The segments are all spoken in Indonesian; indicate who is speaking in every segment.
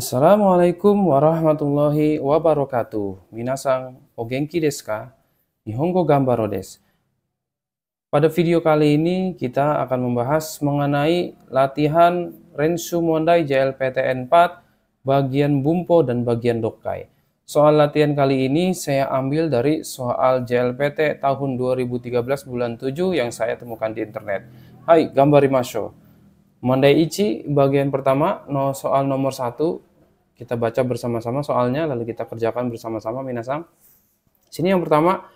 Speaker 1: Assalamualaikum warahmatullahi wabarakatuh. Minasang ogenki desu ka? Nihongo gambaro desu. Pada video kali ini kita akan membahas mengenai latihan Renshu Mondai JLPTN 4 bagian Bumpo dan bagian Dokkai. Soal latihan kali ini saya ambil dari soal JLPT tahun 2013 bulan 7 yang saya temukan di internet. Hai, gambari masyo. Monday Ichi bagian pertama no soal nomor 1 kita baca bersama-sama soalnya lalu kita kerjakan bersama-sama minasang. Sini yang pertama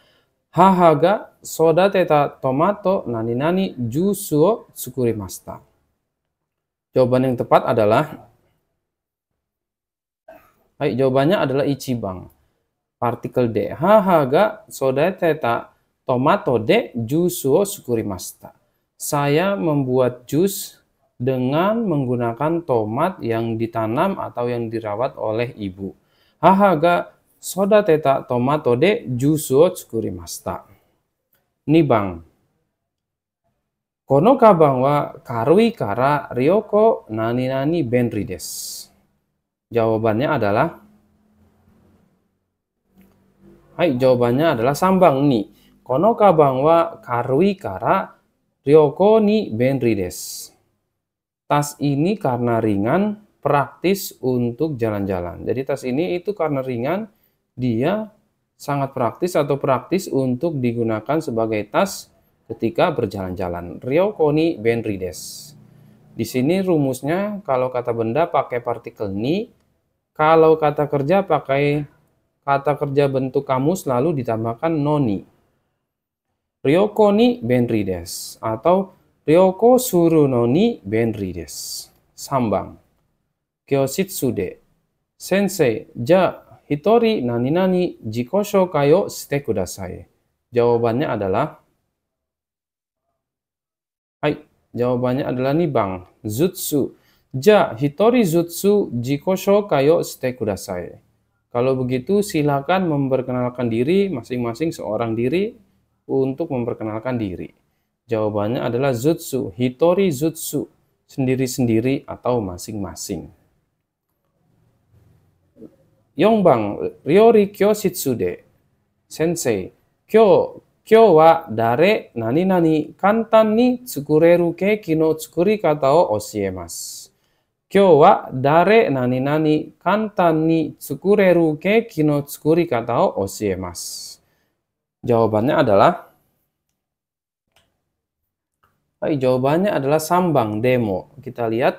Speaker 1: hahaga soda teta tomato nani nani jusu sukuri masta. Jawaban yang tepat adalah Baik, jawabannya adalah ichibang. Partikel D. Hahaga soda teta tomato de jusu sukuri masta. Saya membuat jus dengan menggunakan tomat yang ditanam atau yang dirawat oleh ibu. Haha ga soda teta tomato de jusu o tsukurimashita. Nibang. Kono kabang wa karui kara ryoko nani nani benri desu. Jawabannya adalah Hai, jawabannya adalah sambang ni. Kono kabang wa karui kara ryoko ni benri desu tas ini karena ringan praktis untuk jalan-jalan. Jadi tas ini itu karena ringan dia sangat praktis atau praktis untuk digunakan sebagai tas ketika berjalan-jalan. Ryokoni benrides. Di sini rumusnya kalau kata benda pakai partikel ni, kalau kata kerja pakai kata kerja bentuk kamus lalu ditambahkan noni. Ryokoni benrides atau Ryoko Suruno ni Benri desu. Sambang. Kyoshitsu de. Sensei, ja hitori nani nani jikosho kayo shite kudasai. Jawabannya adalah Hai, jawabannya adalah nih Bang. Zutsu. Ja hitori zutsu jikosho kayo shite kudasai. Kalau begitu silakan memperkenalkan diri masing-masing seorang diri untuk memperkenalkan diri. Jawabannya adalah zutsu, hitori zutsu, sendiri-sendiri atau masing-masing. Yongbang, ryori kyo shitsude, sensei, kyo, kyo wa dare nani nani, kantan ni tsukureru keki no tsukuri kata o osiemasu. Kyo wa dare nani nani, kantan ni tsukureru keki no tsukuri kata o osiemasu. Jawabannya adalah Baik, jawabannya adalah sambang demo. Kita lihat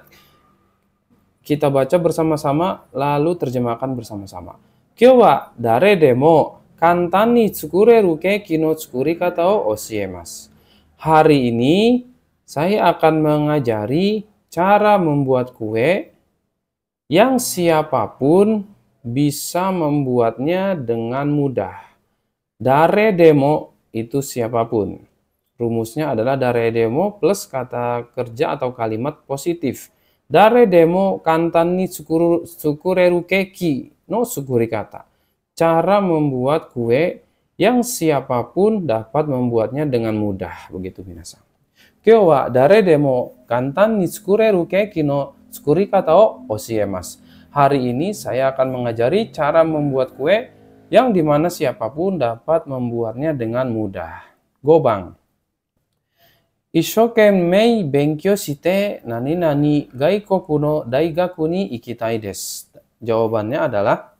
Speaker 1: kita baca bersama-sama lalu terjemahkan bersama-sama. Kyo wa dare demo kantani tsukure ruke kino tsukuri kata o osiemas. Hari ini saya akan mengajari cara membuat kue yang siapapun bisa membuatnya dengan mudah. Dare demo itu siapapun. Rumusnya adalah dare demo plus kata kerja atau kalimat positif. Dare demo kantan ni sukuru, sukureru keki no sukuri kata. Cara membuat kue yang siapapun dapat membuatnya dengan mudah. Begitu binasa Kyo wa dare demo kantan ni sukureru keki no sukuri kata o osiemas. Hari ini saya akan mengajari cara membuat kue yang dimana siapapun dapat membuatnya dengan mudah. Gobang mei benkyo nani nani 一生懸命勉強して何々外国の大学に行きたいです。Jawabannya adalah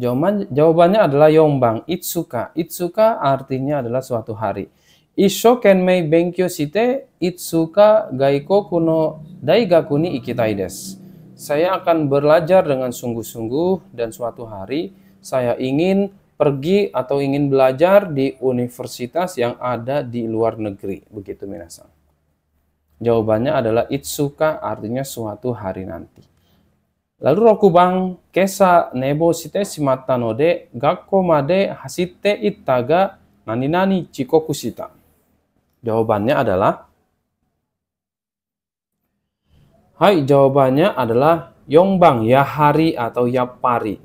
Speaker 1: Jawaban, jawabannya adalah yombang, itsuka. Itsuka artinya adalah suatu hari. Isho mei benkyo shite itsuka gaiko kuno daigaku ni ikitai desu. Saya akan belajar dengan sungguh-sungguh dan suatu hari saya ingin pergi atau ingin belajar di universitas yang ada di luar negeri. Begitu minasan. Jawabannya adalah itsuka artinya suatu hari nanti. Lalu Rokubang kesa nebo shite shimatta no de gakko made hasite itaga nani nani chikoku shita. Jawabannya adalah Hai, jawabannya adalah Yongbang, ya hari atau ya pari.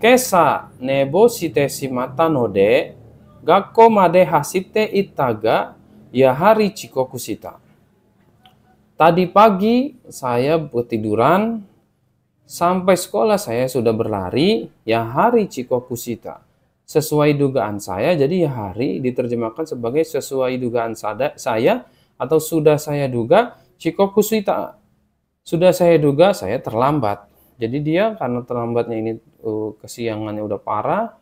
Speaker 1: Kesa nebo site si mata node, gakko made hasite itaga ya hari ciko kusita. Tadi pagi saya tiduran sampai sekolah saya sudah berlari ya hari ciko kusita. Sesuai dugaan saya, jadi ya hari diterjemahkan sebagai sesuai dugaan saya atau sudah saya duga ciko kusita. Sudah saya duga saya terlambat. Jadi dia karena terlambatnya ini uh, kesiangannya udah parah,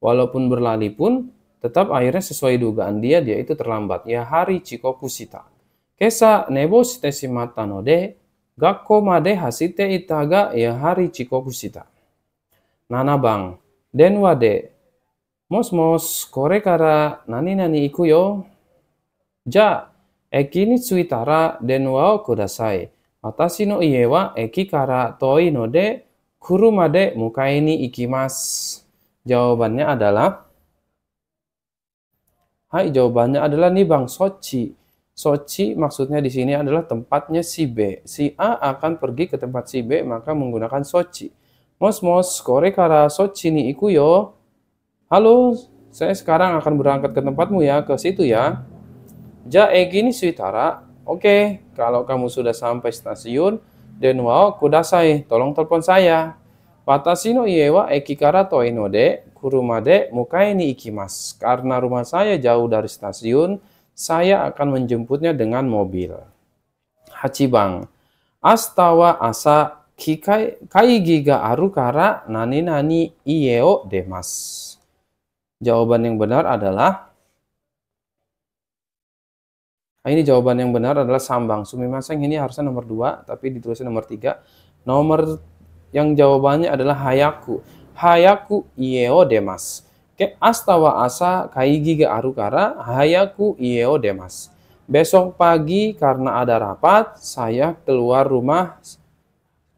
Speaker 1: walaupun berlari pun tetap akhirnya sesuai dugaan dia dia itu terlambat. Ya hari ciko pusita. Kesa nebo shite shimatta no de gakko made hasite itaga ya hari pusita. Nana bang, denwa de mos mos kore kara nani nani iku yo. Ja, eki ni suitara denwa o kudasai. Watashi no iye wa eki kara toi no de Kuru made mukaini ikimas. Jawabannya adalah Hai, jawabannya adalah nih Bang Sochi. Sochi maksudnya di sini adalah tempatnya si B. Si A akan pergi ke tempat si B maka menggunakan Sochi. Mos mos kore kara Sochi ni iku yo. Halo, saya sekarang akan berangkat ke tempatmu ya, ke situ ya. Ja egi ni suitara. Oke, kalau kamu sudah sampai stasiun, Den wao kudasai, tolong telepon saya. Watashi no ie wa eki kara toi no de kuruma de mukai ni ikimas. Karena rumah saya jauh dari stasiun, saya akan menjemputnya dengan mobil. Hachibang. Astawa asa kikai kaigi ga aru kara nani nani o demas. Jawaban yang benar adalah Nah, ini jawaban yang benar adalah sambang. Sumimaseng ini harusnya nomor 2, tapi ditulisnya nomor 3. Nomor yang jawabannya adalah hayaku. Hayaku ieo demas. Oke, astawa asa kai giga arukara hayaku ieo demas. Besok pagi karena ada rapat, saya keluar rumah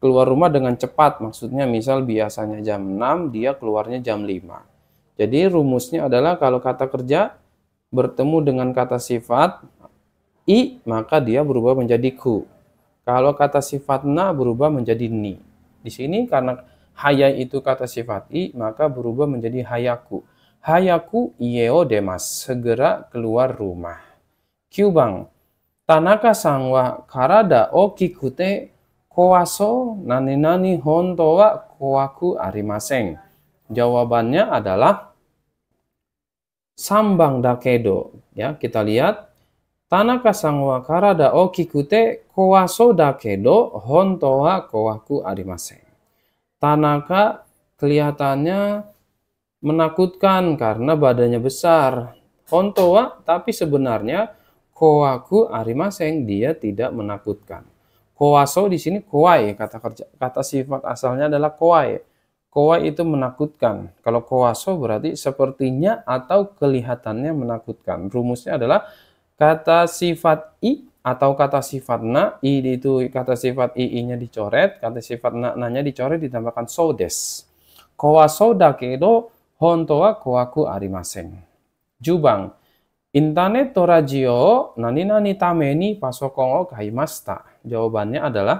Speaker 1: keluar rumah dengan cepat. Maksudnya misal biasanya jam 6, dia keluarnya jam 5. Jadi rumusnya adalah kalau kata kerja bertemu dengan kata sifat i maka dia berubah menjadi ku. Kalau kata sifat na berubah menjadi ni. Di sini karena haya itu kata sifat i maka berubah menjadi hayaku. Hayaku ieo demas segera keluar rumah. Kyubang Tanaka sangwa karada o kikute kowaso nani nani honto wa kowaku arimaseng. Jawabannya adalah sambang dakedo. Ya, kita lihat Tanaka sangwa karada o kikute kowaso da kedo honto wa kowaku Arimase. Tanaka kelihatannya menakutkan karena badannya besar. Honto wa tapi sebenarnya kowaku arimaseng dia tidak menakutkan. Kowaso di sini kowai kata kerja kata sifat asalnya adalah kowai. Kowai itu menakutkan. Kalau kowaso berarti sepertinya atau kelihatannya menakutkan. Rumusnya adalah Kata sifat i atau kata sifat na, i itu kata sifat i i nya dicoret, kata sifat na na nya dicoret ditambahkan so des Kowa so da kedo honto wa kowaku arimasen. Jubang, internet to radio nani nani tameni pasokong o kaimasta. Jawabannya adalah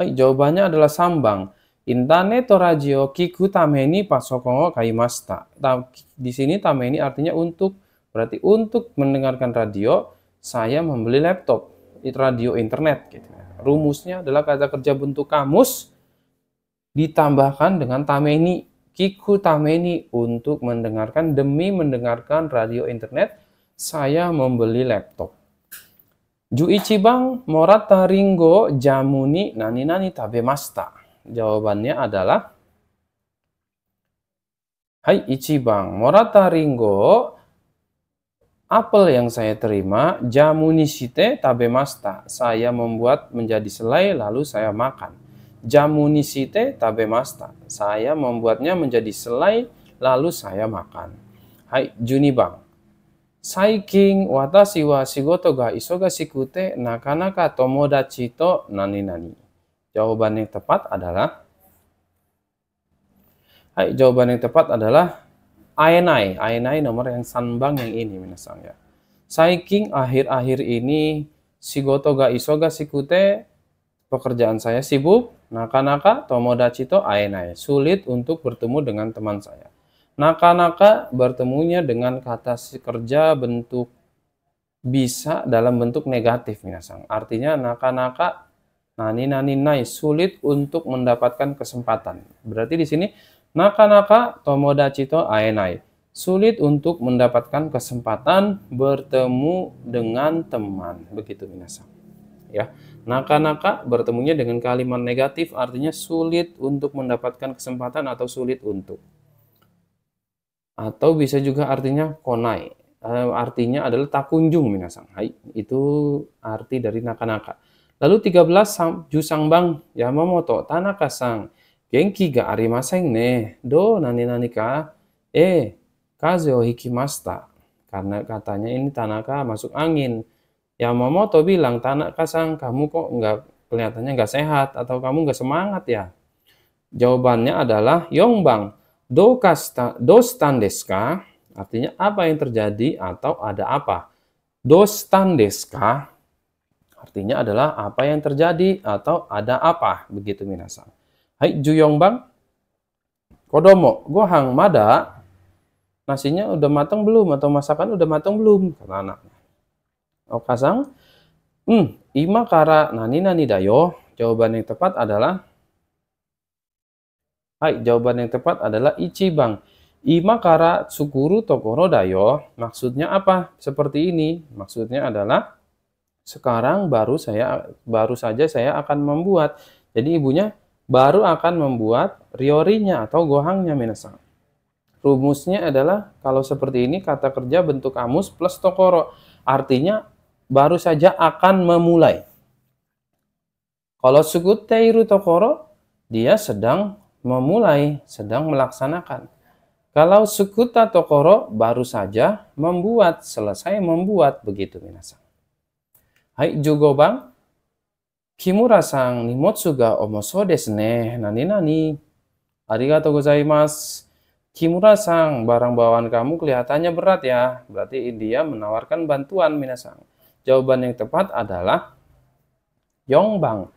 Speaker 1: Baik, jawabannya adalah sambang. Intane to radio kiku tameni pasokongo kaimasta. Di sini tameni artinya untuk Berarti untuk mendengarkan radio, saya membeli laptop, radio internet. Gitu. Rumusnya adalah kata kerja bentuk kamus ditambahkan dengan tameni, kiku tameni untuk mendengarkan demi mendengarkan radio internet, saya membeli laptop. Juichi bang morata ringo jamuni nani nani tabemasta. Jawabannya adalah Hai ichibang morata ringo Apel yang saya terima, jamunisite tabemasta. Saya membuat menjadi selai lalu saya makan. jamunisite tabemasta. Saya membuatnya menjadi selai lalu saya makan. Hai Junibang. Saiking watashi wa shigoto ga sikute nakana nakanaka tomodachi to nani nani. Jawaban yang tepat adalah Hai, jawaban yang tepat adalah INI, INI nomor yang sanbang yang ini minasang ya. Saiking akhir-akhir ini si ga iso ga kute, pekerjaan saya sibuk naka-naka tomodachi to INI sulit untuk bertemu dengan teman saya. Naka-naka bertemunya dengan kata si kerja bentuk bisa dalam bentuk negatif minasang. Artinya naka-naka nani nani nai sulit untuk mendapatkan kesempatan. Berarti di sini Nakanaka tomodachi to aenai. Sulit untuk mendapatkan kesempatan bertemu dengan teman. Begitu minasa Ya. Nakanaka bertemunya dengan kalimat negatif artinya sulit untuk mendapatkan kesempatan atau sulit untuk. Atau bisa juga artinya konai. Eh, artinya adalah tak kunjung minasan. Hai, itu arti dari nakanaka. Lalu 13 Jusang Bang Yamamoto Tanaka Sang do, nani nani ka? Eh, kaze o hikimasta. Karena katanya ini Tanaka masuk angin. Yamamoto bilang, tanaka sang, kamu kok nggak kelihatannya nggak sehat atau kamu nggak semangat ya? Jawabannya adalah Yongbang. Do kasta, dostan deska, artinya apa yang terjadi atau ada apa. Dostan deska, artinya adalah apa yang terjadi atau ada apa, begitu Minasang. Hai Juyong Bang, Kodomo, gohang mada. Nasinya udah matang belum atau masakan udah matang belum? Kata anaknya. Oh, kasang. hmm, ima kara nani nani dayo. Jawaban yang tepat adalah Hai, jawaban yang tepat adalah Bang. Ima kara tsukuru tokoro dayo. Maksudnya apa? Seperti ini. Maksudnya adalah sekarang baru saya baru saja saya akan membuat. Jadi ibunya baru akan membuat riorinya atau gohangnya minasang. Rumusnya adalah kalau seperti ini kata kerja bentuk amus plus tokoro. Artinya baru saja akan memulai. Kalau sukut teiru tokoro, dia sedang memulai, sedang melaksanakan. Kalau sukuta tokoro baru saja membuat, selesai membuat begitu minasang. Hai jugo bang, Kimura sang ne. nani. nani. Arigatou gozaimasu. Kimura sang, barang bawaan kamu kelihatannya berat ya. Berarti India menawarkan bantuan minasang. Jawaban yang tepat adalah Yongbang.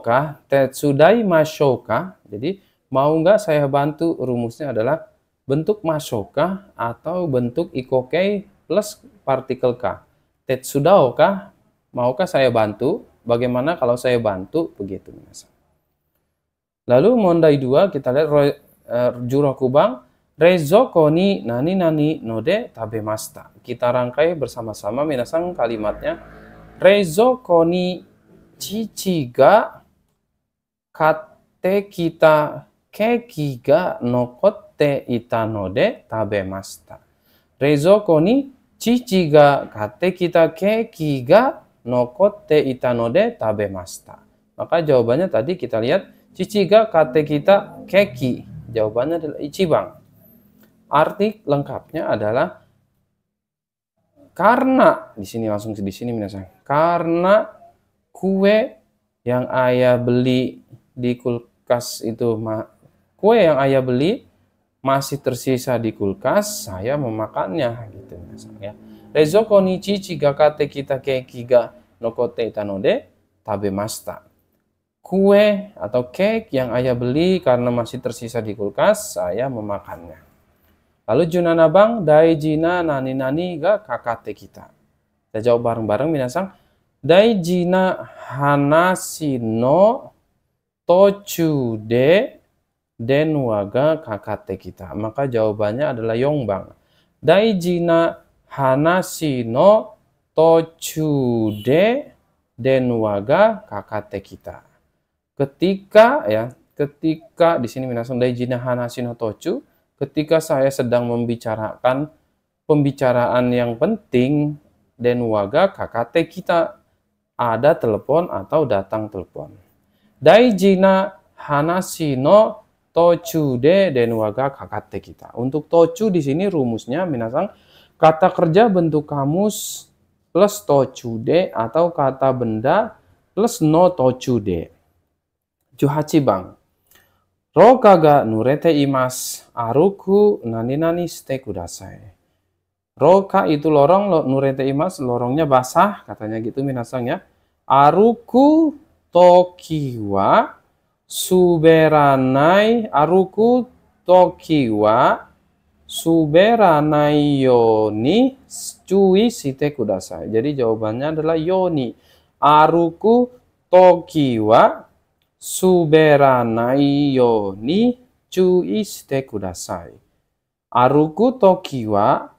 Speaker 1: ka? tetsudai masoka. Jadi mau nggak saya bantu? Rumusnya adalah bentuk masoka atau bentuk ikokei plus partikel k. oka, maukah saya bantu? Bagaimana kalau saya bantu begitu minasan. Lalu mondai dua kita lihat uh, Rezo Koni nani nani node tabemasta. Kita rangkai bersama-sama Minasang kalimatnya Rezo cici ga kate kita keki kekiga nokotte ita node tabemasta. cici ga kate kita keki ga nokote itanode tabemasta. Maka jawabannya tadi kita lihat ciciga kate kita keki. Jawabannya adalah ichibang. Arti lengkapnya adalah karena di sini langsung di sini minasan. Karena kue yang ayah beli di kulkas itu kue yang ayah beli masih tersisa di kulkas, saya memakannya gitu ya kita ni ga kue atau cake yang ayah beli karena masih tersisa di kulkas, saya memakannya. Lalu Junan Abang, Daijina Nani Nani ga kakate kita. Kita jawab bareng-bareng minasang. Daijina hanasino no Tochu de Den waga kakate kita. Maka jawabannya adalah yong Dai Daijina hanashi no de denwaga kakate kita. Ketika ya, ketika di sini minasan daijina hanashi no tochu, ketika saya sedang membicarakan pembicaraan yang penting denwaga kakate kita ada telepon atau datang telepon. Daijina hanashi no tochu de denwaga kakate kita. Untuk tochu di sini rumusnya minasang Kata kerja bentuk kamus plus tochude atau kata benda plus no tochude. Juhachi bang. roka ga nurete imas aruku nani nani ste kudasai. Roka itu lorong, lo, nurete imas lorongnya basah, katanya gitu Minasang ya. Aruku tokiwa suberanai aruku tokiwa Suberanai yoni cui site kudasai. Jadi jawabannya adalah yoni. Aruku tokiwa suberanai yoni cui site kudasai. Aruku tokiwa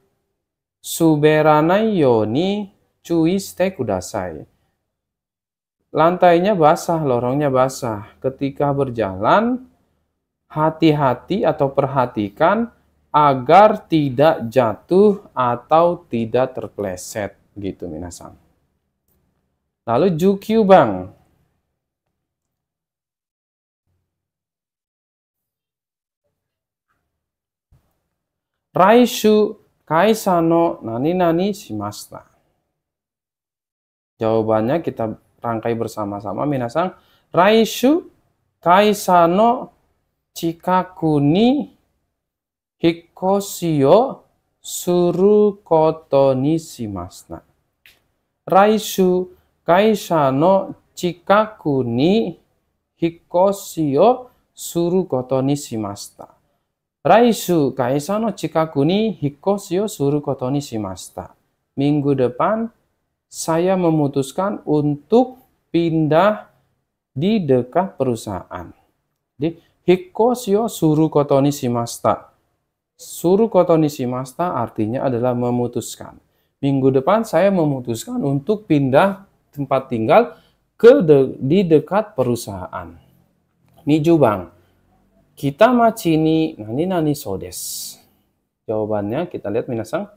Speaker 1: suberanai yoni cui site kudasai. Lantainya basah, lorongnya basah. Ketika berjalan, hati-hati atau perhatikan agar tidak jatuh atau tidak terpleset gitu minasan. Lalu jukyu bang. Raishu kaisano nani nani shimasta. Jawabannya kita rangkai bersama-sama minasan. Raishu kaisano cikakuni chikaku Hikosio suru koto nishimasna. Raisu kaisha no chikaku ni hikosio suru koto nishimasta. Raisu kaisha no chikaku ni hikosio suru koto nishimasta. Minggu depan saya memutuskan untuk pindah di dekat perusahaan. Jadi, hikosio suru koto nishimasta Suruh Suru Master. artinya adalah memutuskan. Minggu depan saya memutuskan untuk pindah tempat tinggal ke de, di dekat perusahaan. Nijubang. Kita macini nani nani sodes. Jawabannya kita lihat minasang.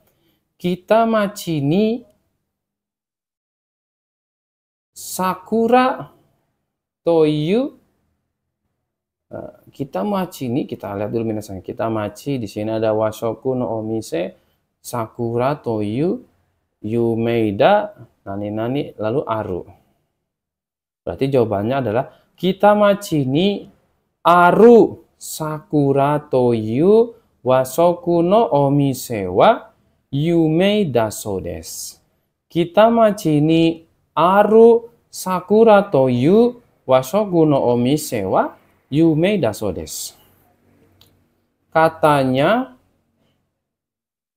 Speaker 1: Kita macini sakura toyu Eh, kita maci ini kita lihat dulu minasan kita maci di sini ada wasoku no omise sakura toyu yumeida nani nani lalu aru berarti jawabannya adalah kita maci ini aru sakura toyu wasoku no omise wa yumeida so des kita maci ini aru sakura toyu wasoku no omise wa Yumeida so Katanya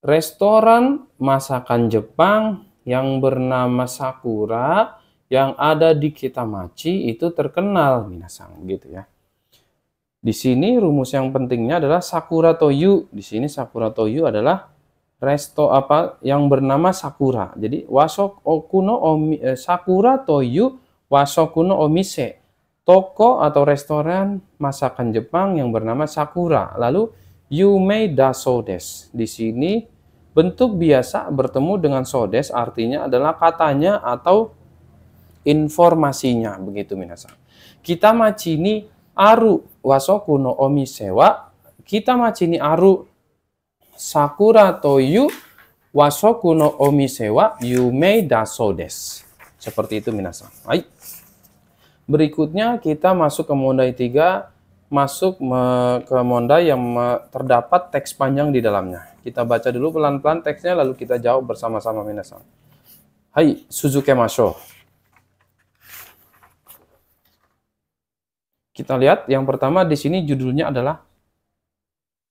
Speaker 1: restoran masakan Jepang yang bernama Sakura yang ada di Kitamachi itu terkenal minasang gitu ya. Di sini rumus yang pentingnya adalah Sakura Toyu. Di sini Sakura Toyu adalah resto apa yang bernama Sakura. Jadi wasok okuno omi, eh, Sakura Toyu wasokuno omise toko atau restoran masakan Jepang yang bernama Sakura. Lalu Yume Dasodes. Di sini bentuk biasa bertemu dengan sodes artinya adalah katanya atau informasinya begitu minasa. Kita macini aru wasoku no omisewa. Kita macini aru sakura toyu wasoku no omisewa yumei dasodes. Seperti itu minasa. Baik. Berikutnya kita masuk ke Mondai 3, masuk ke Mondai yang terdapat teks panjang di dalamnya. Kita baca dulu pelan-pelan teksnya lalu kita jawab bersama-sama minasan. Hai, Suzuki Masho. Kita lihat yang pertama di sini judulnya adalah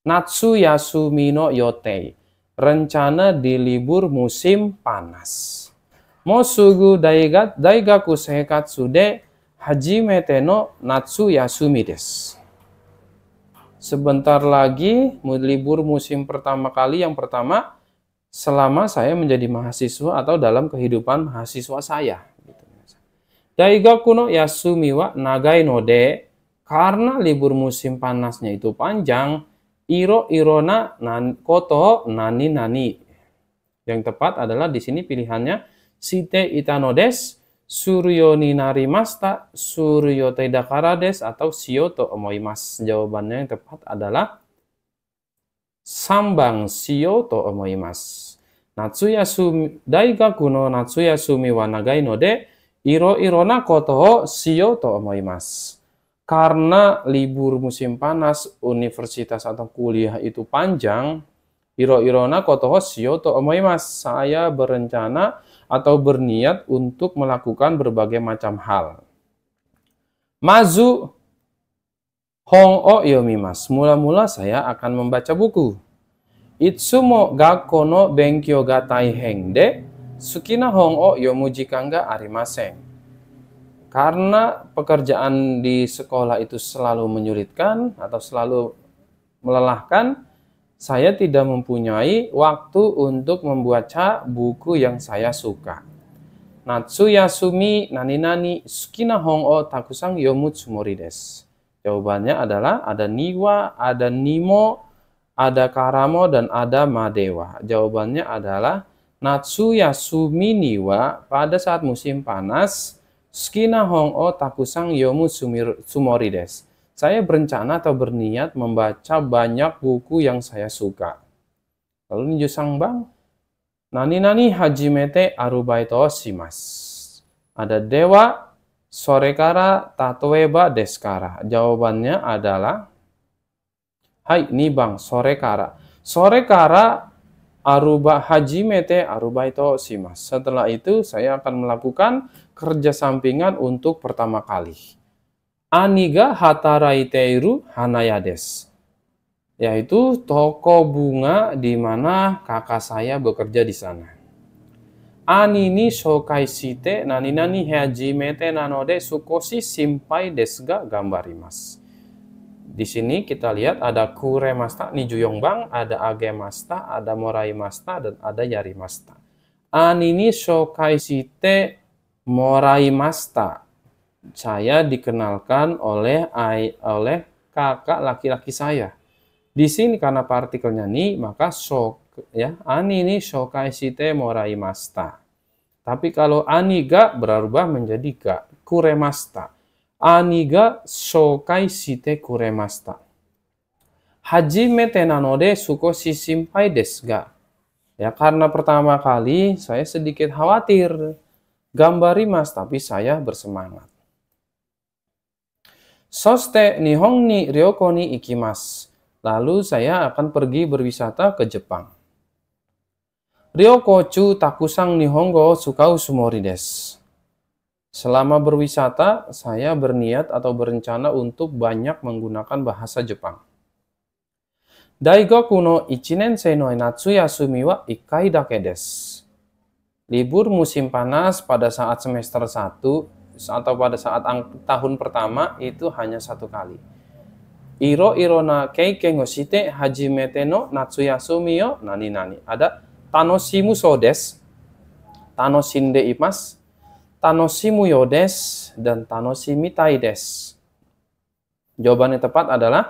Speaker 1: Natsu Yasumino Yotei, rencana di libur musim panas. Mosugu Daigaku Seikatsu de Haji Meteno natsu yasumi Sebentar lagi libur musim pertama kali yang pertama selama saya menjadi mahasiswa atau dalam kehidupan mahasiswa saya. Gitu. Daiga kuno yasumi wa nagai node karena libur musim panasnya itu panjang, iro irona nan koto nani nani. Yang tepat adalah di sini pilihannya site itanodes Suryoni narimasta, Suryo Tedakarades atau sioto omoimas. Jawabannya yang tepat adalah sambang sioto omoimas. Natsuya sumi, Daiga Kuno, natsuya sumi wanagai node, no iro irona kotoho sioto omoimas. Karena libur musim panas, universitas atau kuliah itu panjang, iro irona kotoho sioto omoimas. Saya berencana atau berniat untuk melakukan berbagai macam hal. Mazu hong o yomimas. Mula-mula saya akan membaca buku. Itsumo gakko no benkyo ga taiheng de sukina hong o yomujika ga arimasen. Karena pekerjaan di sekolah itu selalu menyulitkan atau selalu melelahkan, saya tidak mempunyai waktu untuk membaca buku yang saya suka. Natsu yasumi nani nani sukina hong o takusang yomutsumori des. Jawabannya adalah ada niwa, ada nimo, ada karamo, dan ada madewa. Jawabannya adalah Natsu yasumi niwa pada saat musim panas sukina hong o takusang yomutsumori des saya berencana atau berniat membaca banyak buku yang saya suka. Lalu ninju Bang? Nani nani hajimete arubaito Simas. Ada dewa sorekara tatoeba deskara. Jawabannya adalah Hai ini bang sorekara. Sorekara aruba hajimete arubaito Simas. Setelah itu saya akan melakukan kerja sampingan untuk pertama kali. Aniga Hataraiteiru Hanayades yaitu toko bunga di mana kakak saya bekerja di sana. Anini shokai nani hejime hajimete nanode sukoshi simpai desga gambarimas. Di sini kita lihat ada kure masta, ni bang, ada age masta, ada morai masta, dan ada yari masta. Anini shokai site morai masta saya dikenalkan oleh oleh kakak laki-laki saya. Di sini karena partikelnya ni maka so ya ani ini morai moraimasta. Tapi kalau ani aniga berubah menjadi ga kuremasta. Aniga shokaishite kuremasta. Hajime tenanode suko sisim desu ga. Ya karena pertama kali saya sedikit khawatir gambari mas tapi saya bersemangat. Soste Nihong ni Ryoko ni ikimas. Lalu saya akan pergi berwisata ke Jepang. Ryoko chu takusang Nihongo sukau sumori Selama berwisata, saya berniat atau berencana untuk banyak menggunakan bahasa Jepang. Daigoku no ichinen no natsu yasumi wa ikai dake des. Libur musim panas pada saat semester 1 atau pada saat tahun pertama itu hanya satu kali. Iro irona keike ngoshite hajimete no natsuyasu yo nani nani. Ada tanoshimu sodes, tanoshinde imas, tanoshimu yodes, dan tanoshimitaides. des. Jawaban yang tepat adalah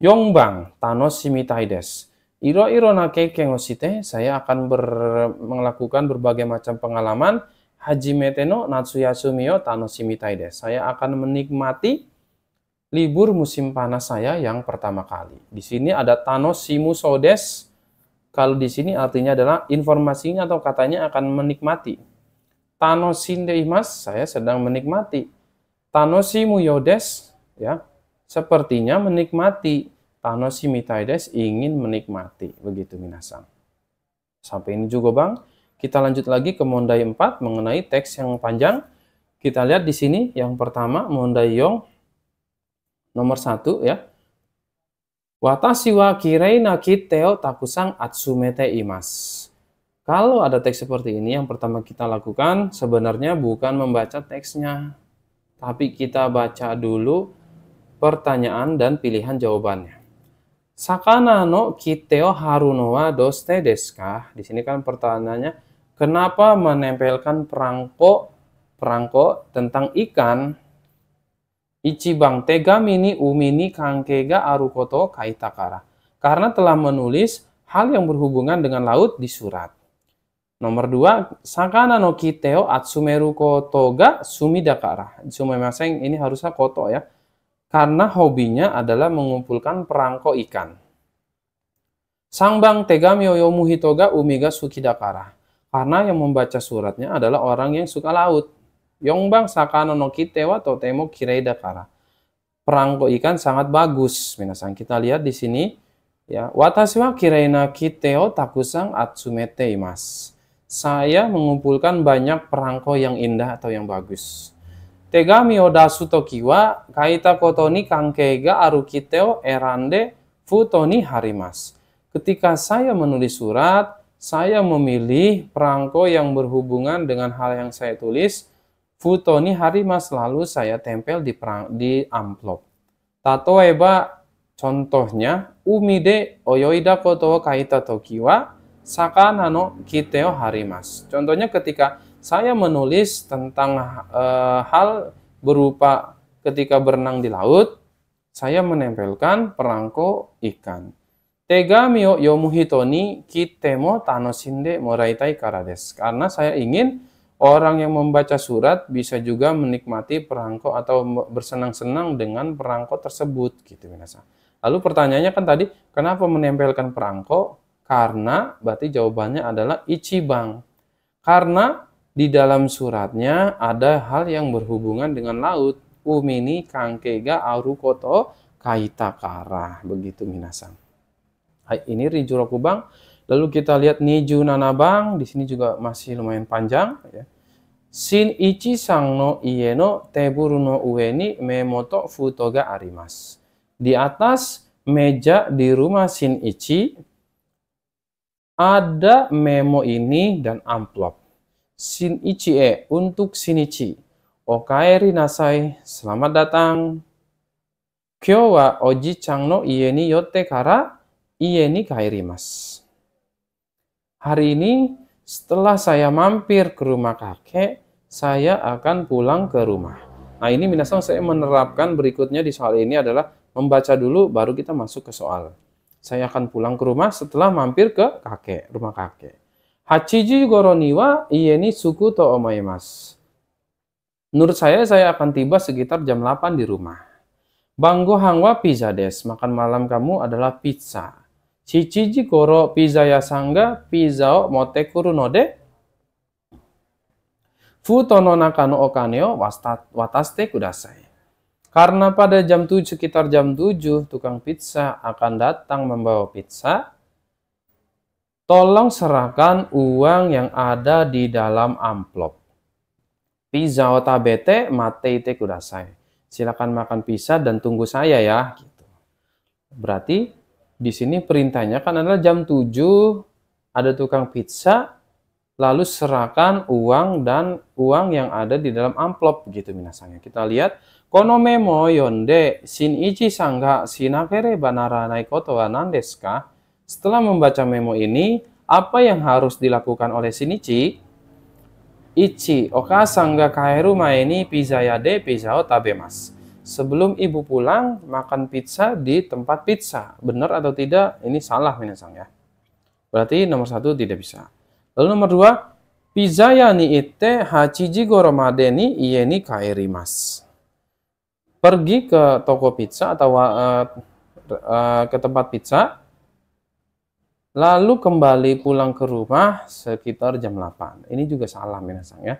Speaker 1: Yongbang Tanoshimitai-des. Iro-iro na keike saya akan ber, melakukan berbagai macam pengalaman Hajimete no Natsuyasu mio Tanoshimitai des. Saya akan menikmati libur musim panas saya yang pertama kali. Di sini ada tanosimu sodes. Kalau di sini artinya adalah informasinya atau katanya akan menikmati. Tanosinde imas, saya sedang menikmati. Tanosimu yodes, ya, sepertinya menikmati. Tanoshimitai des ingin menikmati. Begitu minasan. Sampai ini juga bang. Kita lanjut lagi ke Mondai 4 mengenai teks yang panjang. Kita lihat di sini yang pertama Mondai Yong nomor 1 ya. Watashi wa kirei nakiteo takusang atsumete imas. Kalau ada teks seperti ini, yang pertama kita lakukan sebenarnya bukan membaca teksnya, tapi kita baca dulu pertanyaan dan pilihan jawabannya. Sakana no kiteo harunowa doste deska. Di sini kan pertanyaannya, Kenapa menempelkan perangko perangko tentang ikan? Ichibang tegami ni umini kangkega arukoto kaitakara. Karena telah menulis hal yang berhubungan dengan laut di surat. Nomor dua, sakana no kiteo atsumeru kotoga sumidakara. Sumemaseng ini harusnya koto ya. Karena hobinya adalah mengumpulkan perangko ikan. Sangbang tegami oyomu hitoga umiga sukidakara. Karena yang membaca suratnya adalah orang yang suka laut. Yongbang sakano no kite wa totemo kirei dakara. Perangko ikan sangat bagus. Minasan kita lihat di sini ya watashi wa kireina kiteo takusang atsumete imas. Saya mengumpulkan banyak perangko yang indah atau yang bagus. Tegami toki tokiwa kaita aru kite arukiteo erande futoni harimas. Ketika saya menulis surat, saya memilih perangko yang berhubungan dengan hal yang saya tulis. Futoni Harimas lalu saya tempel di, perang, di amplop. Tato eba contohnya, umide oyoida koto kaita tokiwa sakana no kiteo harimas. Contohnya ketika saya menulis tentang e, hal berupa ketika berenang di laut, saya menempelkan perangko ikan. Tegami o yomuhito ni kitemo tanosinde moraitai karades Karena saya ingin orang yang membaca surat bisa juga menikmati perangko atau bersenang-senang dengan perangko tersebut gitu minasa. Lalu pertanyaannya kan tadi kenapa menempelkan perangko? Karena berarti jawabannya adalah ichibang. Karena di dalam suratnya ada hal yang berhubungan dengan laut. Umini kangkega arukoto kaitakara begitu minasan ini Riju Rokubang. Lalu kita lihat Niju Nanabang, di sini juga masih lumayan panjang. Ya. Shin ichi sang no ie no teburu no memoto futoga arimas. Di atas meja di rumah Shin ichi ada memo ini dan amplop. Shin ichi e untuk Shin ichi. Okaeri nasai, selamat datang. Kyo wa oji chang no ie yotte kara Ieni iya, Mas. Hari ini setelah saya mampir ke rumah kakek, saya akan pulang ke rumah. Nah ini minasang saya menerapkan berikutnya di soal ini adalah membaca dulu baru kita masuk ke soal. Saya akan pulang ke rumah setelah mampir ke kakek, rumah kakek. Hachiji goroniwa ieni iya suku to omaimas. Menurut saya, saya akan tiba sekitar jam 8 di rumah. Banggo hangwa pizza des, makan malam kamu adalah pizza pizza Cici-ci ya sangga mote kuru no naka no okane o wataste kudasai. Karena pada jam tujuh sekitar jam tujuh tukang pizza akan datang membawa pizza, tolong serahkan uang yang ada di dalam amplop. Pizza o tabete mate ite kudasai. Silakan makan pizza dan tunggu saya ya gitu. Berarti di sini perintahnya kan adalah jam 7 ada tukang pizza lalu serahkan uang dan uang yang ada di dalam amplop gitu minasangnya. Kita lihat konome mo yonde ichi sangga sinakere banara naikoto wa nandeska Setelah membaca memo ini, apa yang harus dilakukan oleh Shinichi? Ichi, oka sangga kaeru maeni pizza yade pizza o tabemasu sebelum ibu pulang makan pizza di tempat pizza. Benar atau tidak? Ini salah minasang ya. Berarti nomor satu tidak bisa. Lalu nomor dua, pizza ya ni ite hachiji goromade ni iye ni Pergi ke toko pizza atau uh, uh, ke tempat pizza, lalu kembali pulang ke rumah sekitar jam 8. Ini juga salah minasang ya.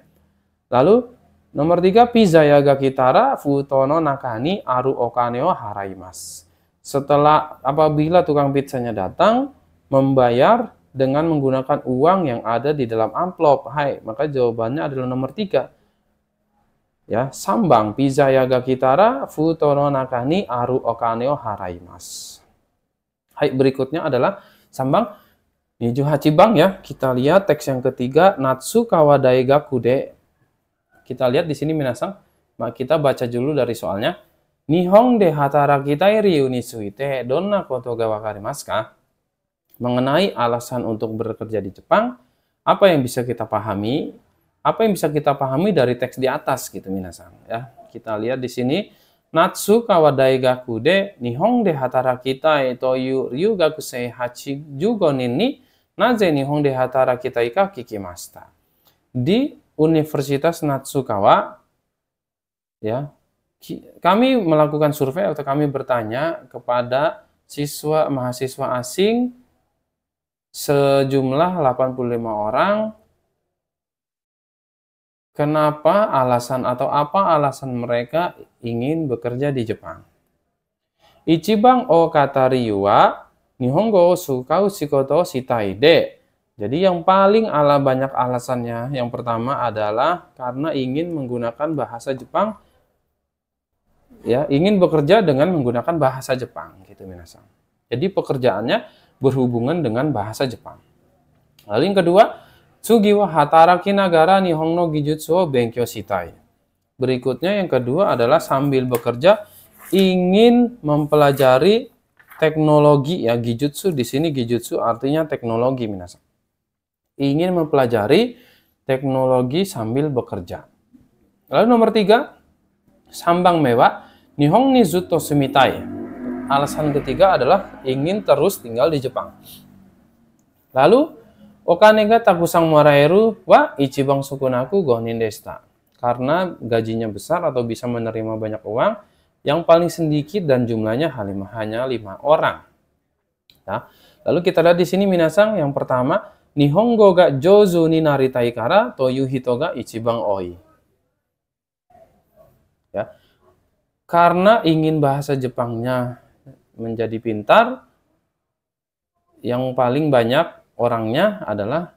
Speaker 1: Lalu Nomor tiga, Pizayaga Kitara Futono Nakani Aru Okaneo Haraimas. Setelah apabila tukang pizzanya datang, membayar dengan menggunakan uang yang ada di dalam amplop. Hai, maka jawabannya adalah nomor tiga. Ya, sambang Pizayaga Kitara Futono Nakani Aru Okaneo Haraimas. Hai, berikutnya adalah sambang Niju Hachibang ya. Kita lihat teks yang ketiga, Natsu Kawadaega Kude kita lihat di sini minasang, kita baca dulu dari soalnya. Nihong de hatarakitai ryunisui suite donna koto gawakari maska Mengenai alasan untuk bekerja di Jepang, apa yang bisa kita pahami? Apa yang bisa kita pahami dari teks di atas gitu minasang ya. Kita lihat di sini Natsu kawadai gaku de nihong de hatarakitai toyu ryu gakusei hachi jugo ni naze nihong de hatarakitai ka kikimasta. Di Universitas Natsukawa ya kami melakukan survei atau kami bertanya kepada siswa mahasiswa asing sejumlah 85 orang kenapa alasan atau apa alasan mereka ingin bekerja di Jepang Ichibang o kata Nihongo sukau shikoto sitaide. Jadi yang paling ala banyak alasannya, yang pertama adalah karena ingin menggunakan bahasa Jepang, ya ingin bekerja dengan menggunakan bahasa Jepang gitu minasan. Jadi pekerjaannya berhubungan dengan bahasa Jepang. Lalu yang kedua, Tsugi wa hataraki nagara nihong no gijutsu benkyo shitai. Berikutnya yang kedua adalah sambil bekerja ingin mempelajari teknologi ya gijutsu di sini gijutsu artinya teknologi minasan ingin mempelajari teknologi sambil bekerja. Lalu nomor tiga, sambang mewah, Nihong ni zuto sumitai. Alasan ketiga adalah ingin terus tinggal di Jepang. Lalu, okanega takusang muaraeru wa ichibang sukunaku gonin desta. Karena gajinya besar atau bisa menerima banyak uang, yang paling sedikit dan jumlahnya hanya lima orang. Ya. lalu kita lihat di sini minasang yang pertama Nihongo ga jozu ni naritai kara to yuhito ga ichibang oi. Ya. Karena ingin bahasa Jepangnya menjadi pintar, yang paling banyak orangnya adalah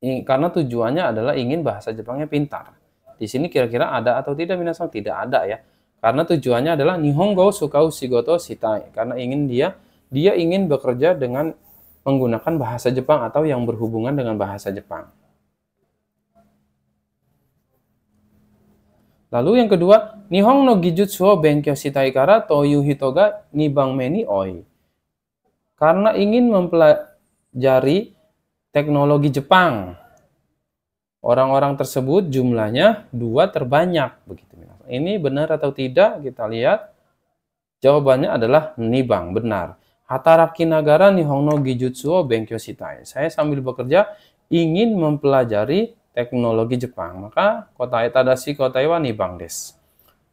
Speaker 1: karena tujuannya adalah ingin bahasa Jepangnya pintar. Di sini kira-kira ada atau tidak minasang tidak ada ya. Karena tujuannya adalah nihongo sukau shigoto sitai karena ingin dia dia ingin bekerja dengan menggunakan bahasa Jepang atau yang berhubungan dengan bahasa Jepang. Lalu yang kedua, Nihong no Gijutsu o Benkyo Shitai kara Toyu Hitoga Nibang Meni Oi. Karena ingin mempelajari teknologi Jepang. Orang-orang tersebut jumlahnya dua terbanyak. begitu. Ini benar atau tidak? Kita lihat. Jawabannya adalah nibang, benar. Hataraki Nagara Nihongno Gijutsu o Benkyo Sitai. Saya sambil bekerja ingin mempelajari teknologi Jepang. Maka kota Itadashi, kota Iwa Bang Des.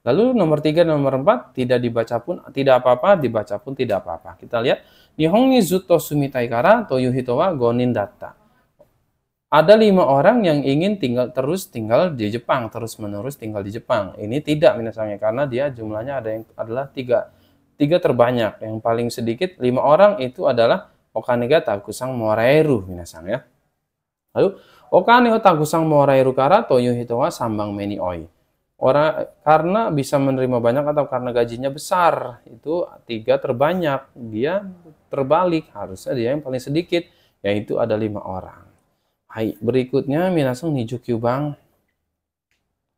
Speaker 1: Lalu nomor tiga dan nomor empat tidak dibaca pun tidak apa-apa, dibaca pun tidak apa-apa. Kita lihat Nihong Nizuto Sumitaikara Toyohitowa wa Gonin Data. Ada lima orang yang ingin tinggal terus tinggal di Jepang, terus menerus tinggal di Jepang. Ini tidak minasangnya karena dia jumlahnya ada yang adalah tiga tiga terbanyak. Yang paling sedikit lima orang itu adalah okane ga takusang morairu minasang ya. Lalu okane o takusang morairu karato yuhito wa sambang meni oi. Orang karena bisa menerima banyak atau karena gajinya besar itu tiga terbanyak dia terbalik harusnya dia yang paling sedikit yaitu ada lima orang. Hai berikutnya minasang nijukyu bang.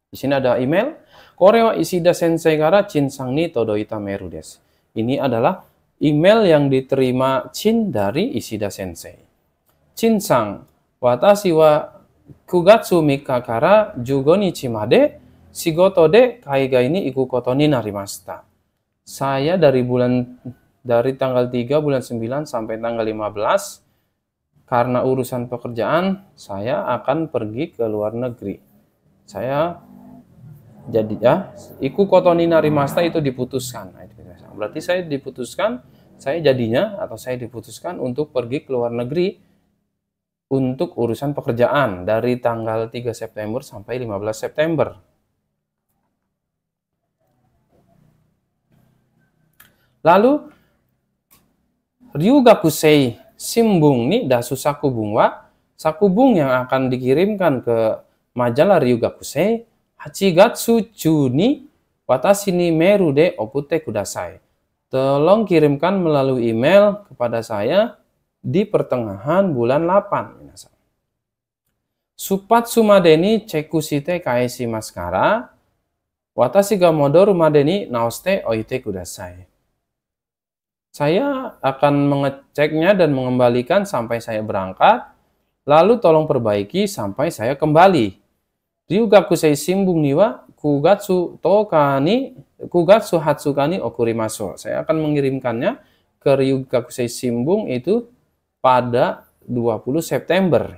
Speaker 1: Di sini ada email. korea isida sensei kara chinsang ni todoita merudes desu. Ini adalah email yang diterima Chin dari Ishida Sensei. Chin sang, watashi wa kugatsu mika kara jugo nichi made shigoto de kaigai ni iku koto ni narimashita. Saya dari bulan dari tanggal 3 bulan 9 sampai tanggal 15 karena urusan pekerjaan saya akan pergi ke luar negeri. Saya jadi ya, iku ni narimashita itu diputuskan. Berarti saya diputuskan, saya jadinya atau saya diputuskan untuk pergi ke luar negeri untuk urusan pekerjaan dari tanggal 3 September sampai 15 September. Lalu Ryuga Kusei Simbung ni Dasusaku Bungwa, Sakubung yang akan dikirimkan ke majalah Ryuga Kusei, Hachigatsu Juni Watashi ni Meru de Okute Kudasai. Tolong kirimkan melalui email kepada saya di pertengahan bulan 8. Supat sumadeni cekusite kaisi maskara, watasi gamodo rumadeni naoste oite kudasai. Saya akan mengeceknya dan mengembalikan sampai saya berangkat, lalu tolong perbaiki sampai saya kembali. Ryugaku sei simbung niwa kugatsu tokani kani kugat Sukani Okuri Okurimaso. Saya akan mengirimkannya ke Ryugakusei Simbung itu pada 20 September.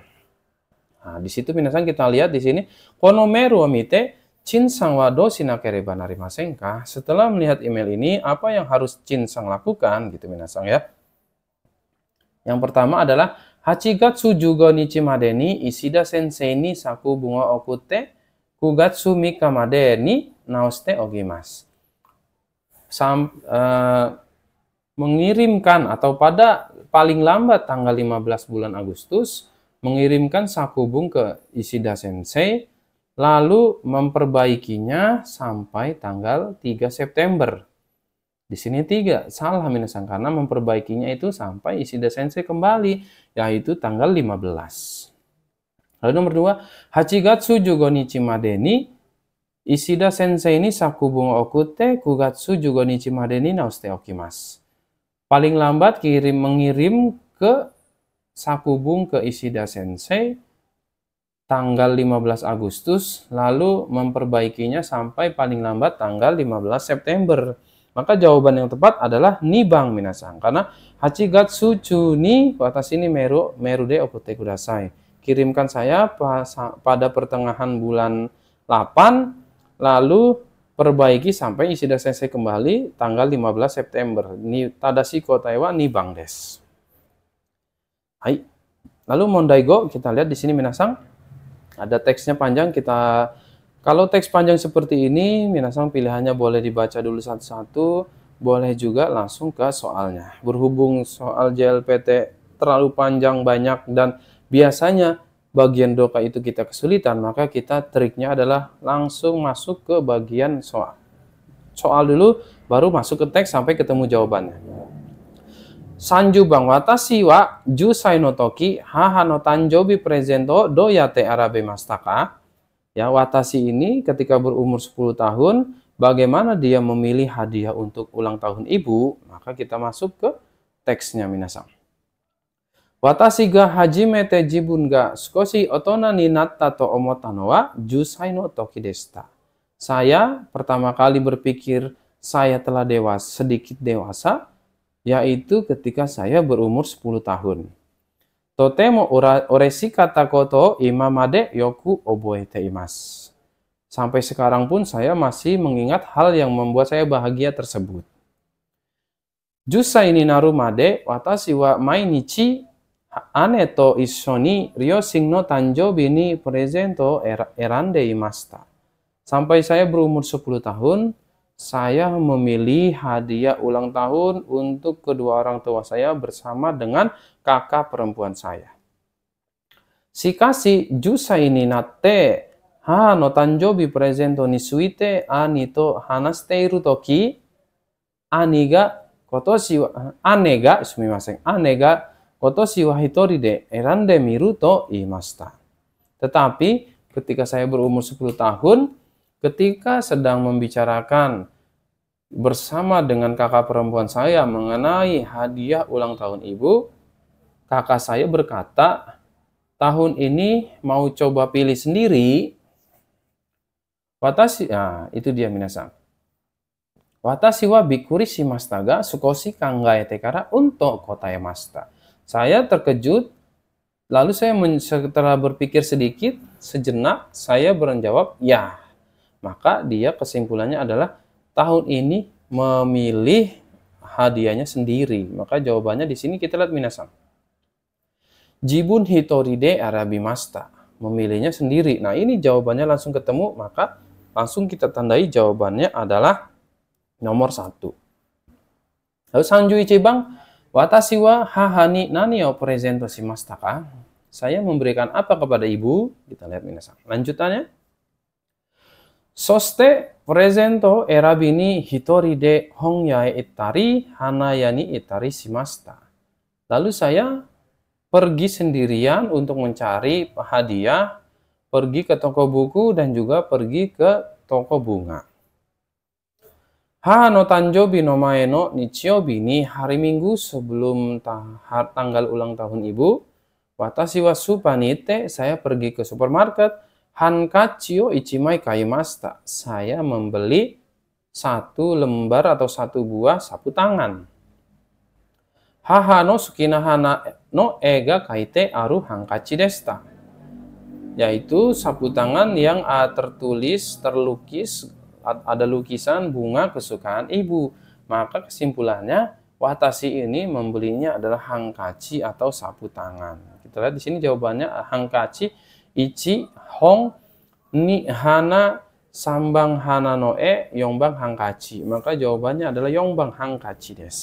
Speaker 1: Nah, di situ minasan kita lihat di sini Konomeru amite Chin Sang Wado Sinakereba Banari Masengka. Setelah melihat email ini, apa yang harus Chin Sang lakukan gitu minasan ya? Yang pertama adalah Hachigatsu juga Nichimadeni Isida Sensei ni Saku Bunga Okute Kugatsu Mikamadeni Naoste Ogimas sam, uh, mengirimkan atau pada paling lambat tanggal 15 bulan Agustus mengirimkan sakubung ke Ishida Sensei lalu memperbaikinya sampai tanggal 3 September. Di sini tiga, salah minusang karena memperbaikinya itu sampai Ishida Sensei kembali, yaitu tanggal 15. Lalu nomor dua, Hachigatsu Jugonichi Madeni Isida sensei ini sakubung okute kugatsu juga nichimade ni naoste okimas. Paling lambat kirim mengirim ke sakubung ke Isida sensei tanggal 15 Agustus lalu memperbaikinya sampai paling lambat tanggal 15 September. Maka jawaban yang tepat adalah nibang minasang karena hachigatsu chuni atas ini meru meru de okute kudasai. Kirimkan saya pada pertengahan bulan 8 lalu perbaiki sampai isi selesai kembali tanggal 15 September. Ni Tadashi Kotaiwa ni Bangdes. Hai. Lalu Mondaigo kita lihat di sini Minasang ada teksnya panjang kita kalau teks panjang seperti ini Minasang pilihannya boleh dibaca dulu satu-satu, boleh juga langsung ke soalnya. Berhubung soal JLPT terlalu panjang banyak dan biasanya bagian doka itu kita kesulitan, maka kita triknya adalah langsung masuk ke bagian soal. Soal dulu, baru masuk ke teks sampai ketemu jawabannya. Sanju bang watashi wa no toki haha no tanjobi presento do yate arabe mastaka. Ya, watashi ini ketika berumur 10 tahun, bagaimana dia memilih hadiah untuk ulang tahun ibu, maka kita masuk ke teksnya minasang otona to jibun skosi omotano wa toki 10 Saya pertama kali berpikir saya telah dewasa, sedikit dewasa, yaitu ketika saya berumur 10 tahun. Totemo oresi kata koto imamade yoku oboete imas. Sampai sekarang pun saya masih mengingat hal yang membuat saya bahagia tersebut. Jusai ni narumade watasi wa mainichi Aneto presento Sampai saya berumur 10 tahun, saya memilih hadiah ulang tahun untuk kedua orang tua saya bersama dengan kakak perempuan saya. Si kasih jusai ni nate ha no tanjobi presento ni suite ani to hanaste iru toki, ani koto si anega sumimasen, anega kotoshi wa hitori de erande miru to imasta. Tetapi ketika saya berumur 10 tahun, ketika sedang membicarakan bersama dengan kakak perempuan saya mengenai hadiah ulang tahun ibu, kakak saya berkata, tahun ini mau coba pilih sendiri, watashi, nah itu dia minasan. Watashi wa bikuri shimastaga sukoshi kangaete tekara untuk kota masta. Saya terkejut, lalu saya setelah berpikir sedikit, sejenak, saya beranjawab, ya. Maka dia kesimpulannya adalah tahun ini memilih hadiahnya sendiri. Maka jawabannya di sini kita lihat minasan. Jibun Hitoride Arabi Masta memilihnya sendiri. Nah ini jawabannya langsung ketemu maka langsung kita tandai jawabannya adalah nomor satu. Lalu Sanju Ichibang Watashi wa hahani nani o presento ka? Saya memberikan apa kepada ibu? Kita lihat minasan. Lanjutannya. Soste presento erabini hitori de hongyai itari hanayani itari shimashita. Lalu saya pergi sendirian untuk mencari hadiah, pergi ke toko buku dan juga pergi ke toko bunga. Ha no tanjobi bino mae no hari Minggu sebelum tanggal ulang tahun ibu. Watashi wa supanite, saya pergi ke supermarket. han Hankachio ichimai kaimasta, saya membeli satu lembar atau satu buah sapu tangan. Haha no sukinahana no ega kaite aru kaci desta. Yaitu sapu tangan yang tertulis, terlukis ada lukisan bunga kesukaan ibu. Maka kesimpulannya Watashi ini membelinya adalah hangkaci atau sapu tangan. Kita lihat di sini jawabannya hangkaci ichi hong ni hana sambang hana Noe e yongbang hangkaci. Maka jawabannya adalah yongbang hangkaci des.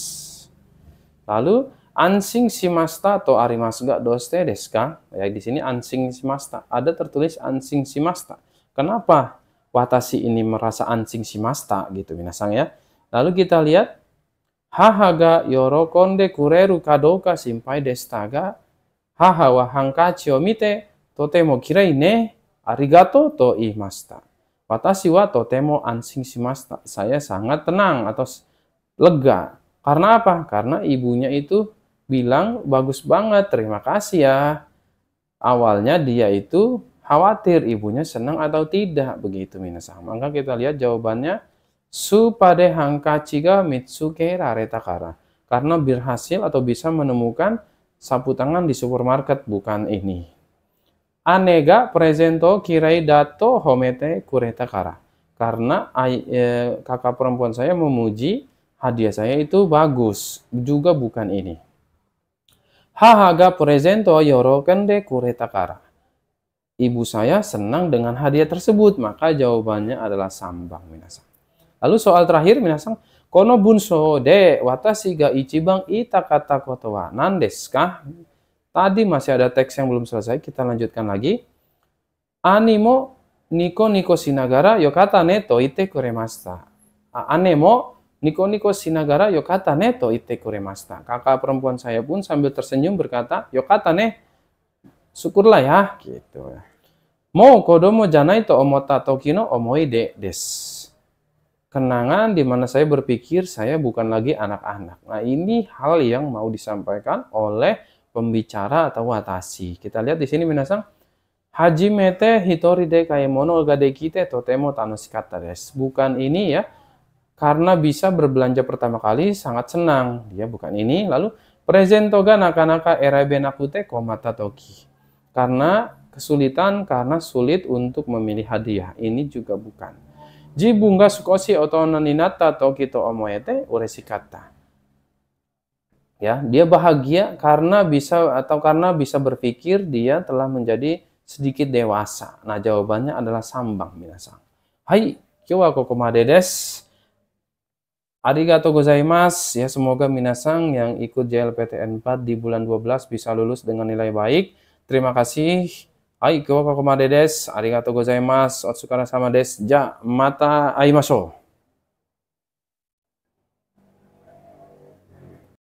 Speaker 1: Lalu ansing simasta atau arimas ga doste deska. Ya di sini ansing simasta. Ada tertulis ansing simasta. Kenapa watashi ini merasa ansing masta gitu minasang ya. Lalu kita lihat haha yorokonde kureru kadoka simpai destaga, ga haha wa hankachi o mite totemo kirei ne arigato to imasta. Watashi wa totemo ansing masta. Saya sangat tenang atau lega. Karena apa? Karena ibunya itu bilang bagus banget, terima kasih ya. Awalnya dia itu khawatir ibunya senang atau tidak begitu minasah? Maka kita lihat jawabannya Supade pada hangka ciga mitsukera retakara. Karena berhasil atau bisa menemukan sapu tangan di supermarket bukan ini. Anega presento kirai dato homete kuretakara. Karena e, kakak perempuan saya memuji hadiah saya itu bagus, juga bukan ini. Hahaga presento yoro kende kuretakara ibu saya senang dengan hadiah tersebut? Maka jawabannya adalah sambang minasang. Lalu soal terakhir minasang, kono bunso de watashi ga ichibang kata kotowa nandesu kah? Tadi masih ada teks yang belum selesai, kita lanjutkan lagi. Animo niko niko sinagara yokata neto ite kuremasta. Animo niko niko sinagara yokata neto ite kuremasta. Kakak perempuan saya pun sambil tersenyum berkata, yokata ne syukurlah ya gitu ya. mo kodomo janai to omota tokino omoide des kenangan di mana saya berpikir saya bukan lagi anak-anak nah ini hal yang mau disampaikan oleh pembicara atau watashi kita lihat di sini minasang Hajimete hitori de kaemono to totemo tanoshikatta des. Bukan ini ya, karena bisa berbelanja pertama kali sangat senang. Dia bukan ini. Lalu presento ga nakanaka erabe nakute komata toki karena kesulitan karena sulit untuk memilih hadiah. Ini juga bukan. Jibunga sukoshi otonaninata tokito omoyete uresikata. Ya, dia bahagia karena bisa atau karena bisa berpikir dia telah menjadi sedikit dewasa. Nah, jawabannya adalah sambang minasang. Hai, kiwa kokoma dedes. Arigato gozaimasu. Ya, semoga minasang yang ikut JLPTN 4 di bulan 12 bisa lulus dengan nilai baik Terima kasih. Hai, kawakaku dedes. Arigatou gozaimasu. Otsukara sama des. Ja, mata aimaso.